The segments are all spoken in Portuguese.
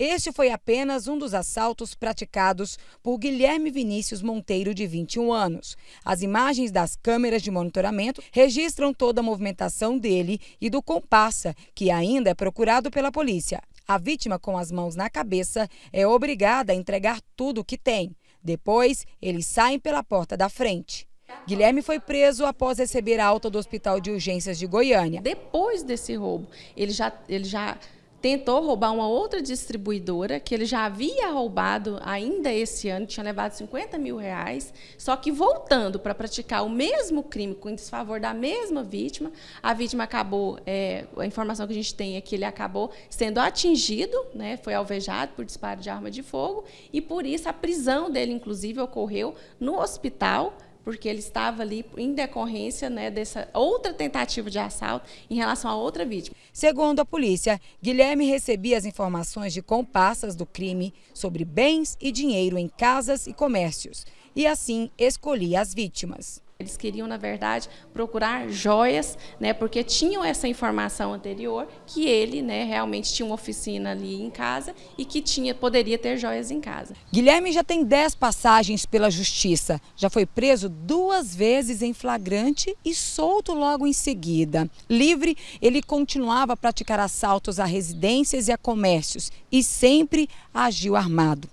Este foi apenas um dos assaltos praticados por Guilherme Vinícius Monteiro, de 21 anos. As imagens das câmeras de monitoramento registram toda a movimentação dele e do comparsa, que ainda é procurado pela polícia. A vítima, com as mãos na cabeça, é obrigada a entregar tudo o que tem. Depois, eles saem pela porta da frente. Guilherme foi preso após receber a alta do Hospital de Urgências de Goiânia. Depois desse roubo, ele já, ele já tentou roubar uma outra distribuidora que ele já havia roubado ainda esse ano, tinha levado 50 mil reais, só que voltando para praticar o mesmo crime com desfavor da mesma vítima, a vítima acabou, é, a informação que a gente tem é que ele acabou sendo atingido, né, foi alvejado por disparo de arma de fogo e por isso a prisão dele, inclusive, ocorreu no hospital porque ele estava ali em decorrência né, dessa outra tentativa de assalto em relação a outra vítima. Segundo a polícia, Guilherme recebia as informações de comparsas do crime sobre bens e dinheiro em casas e comércios e assim escolhia as vítimas. Eles queriam, na verdade, procurar joias, né, porque tinham essa informação anterior que ele né, realmente tinha uma oficina ali em casa e que tinha, poderia ter joias em casa. Guilherme já tem 10 passagens pela justiça. Já foi preso duas vezes em flagrante e solto logo em seguida. Livre, ele continuava a praticar assaltos a residências e a comércios e sempre agiu armado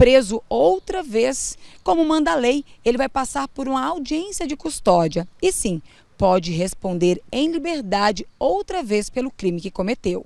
preso outra vez, como manda a lei, ele vai passar por uma audiência de custódia. E sim, pode responder em liberdade outra vez pelo crime que cometeu.